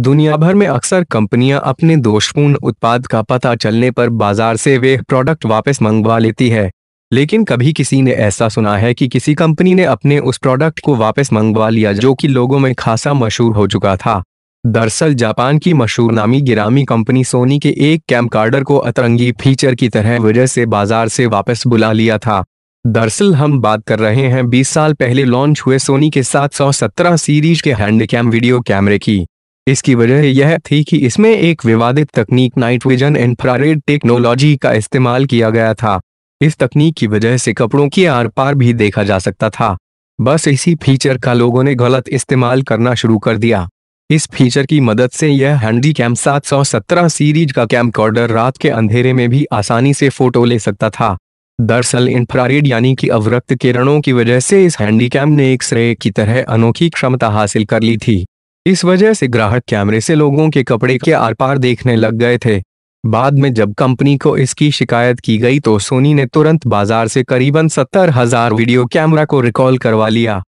दुनिया भर में अक्सर कंपनियां अपने दोषपूर्ण उत्पाद का पता चलने पर बाजार से वे प्रोडक्ट वापस मंगवा लेती है लेकिन कभी किसी ने ऐसा सुना है कि किसी कंपनी ने अपने उस प्रोडक्ट को वापस मंगवा लिया जो कि लोगों में खासा मशहूर हो चुका था दरअसल जापान की मशहूर नामी गिरामी कंपनी सोनी के एक कैम कार्डर को अतरंगी फीचर की तरह वजह से बाजार से वापस बुला लिया था दरअसल हम बात कर रहे हैं 20 साल पहले लॉन्च हुए सोनी के 717 सीरीज के हैंड कैम वीडियो कैमरे की इसकी वजह यह थी कि इसमें एक विवादित तकनीक नाइट्रोजन इंफ्रारेड टेक्नोलॉजी का इस्तेमाल किया गया था इस तकनीक की वजह से कपड़ों की आर पार भी देखा जा सकता था बस इसी फीचर का लोगों ने गलत इस्तेमाल करना शुरू कर दिया इस फीचर की मदद से यह हैंडी कैम सत्रह सीरीज का कैम रात के अंधेरे में भी आसानी से फोटो ले सकता था दरअसल इंफ्रारेड यानी कि अवरक्त किरणों की वजह से इस हैंडीकैम ने एक श्रेय की तरह अनोखी क्षमता हासिल कर ली थी इस वजह से ग्राहक कैमरे से लोगों के कपड़े के आर पार देखने लग गए थे बाद में जब कंपनी को इसकी शिकायत की गई तो सोनी ने तुरंत बाजार से करीबन सत्तर हजार वीडियो कैमरा को रिकॉल करवा लिया